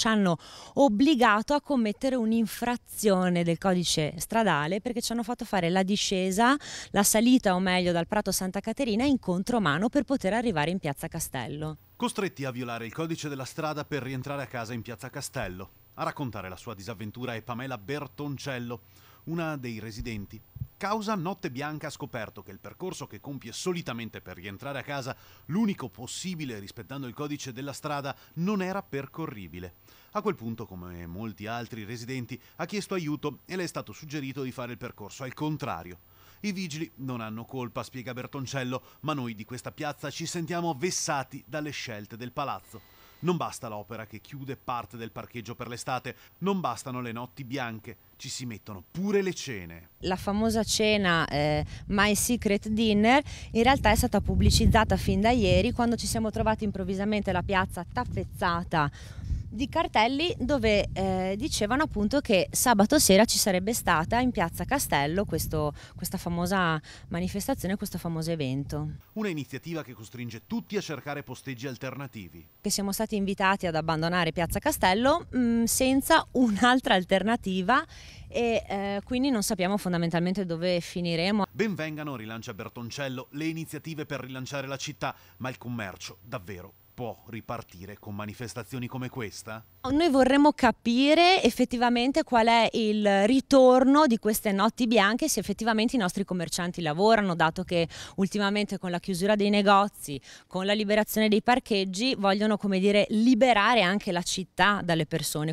ci hanno obbligato a commettere un'infrazione del codice stradale perché ci hanno fatto fare la discesa, la salita o meglio dal Prato Santa Caterina in contromano per poter arrivare in Piazza Castello. Costretti a violare il codice della strada per rientrare a casa in Piazza Castello. A raccontare la sua disavventura è Pamela Bertoncello, una dei residenti causa, Notte Bianca ha scoperto che il percorso che compie solitamente per rientrare a casa, l'unico possibile rispettando il codice della strada, non era percorribile. A quel punto, come molti altri residenti, ha chiesto aiuto e le è stato suggerito di fare il percorso al contrario. I vigili non hanno colpa, spiega Bertoncello, ma noi di questa piazza ci sentiamo vessati dalle scelte del palazzo. Non basta l'opera che chiude parte del parcheggio per l'estate, non bastano le notti bianche, ci si mettono pure le cene. La famosa cena eh, My Secret Dinner in realtà è stata pubblicizzata fin da ieri quando ci siamo trovati improvvisamente la piazza tappezzata di cartelli dove eh, dicevano appunto che sabato sera ci sarebbe stata in piazza Castello questo, questa famosa manifestazione, questo famoso evento. Una iniziativa che costringe tutti a cercare posteggi alternativi. Che siamo stati invitati ad abbandonare piazza Castello mh, mm, senza un'altra alternativa e eh, quindi non sappiamo fondamentalmente dove finiremo. Benvengano, rilancia Bertoncello, le iniziative per rilanciare la città, ma il commercio davvero può ripartire con manifestazioni come questa? Noi vorremmo capire effettivamente qual è il ritorno di queste notti bianche, se effettivamente i nostri commercianti lavorano, dato che ultimamente con la chiusura dei negozi, con la liberazione dei parcheggi, vogliono come dire liberare anche la città dalle persone.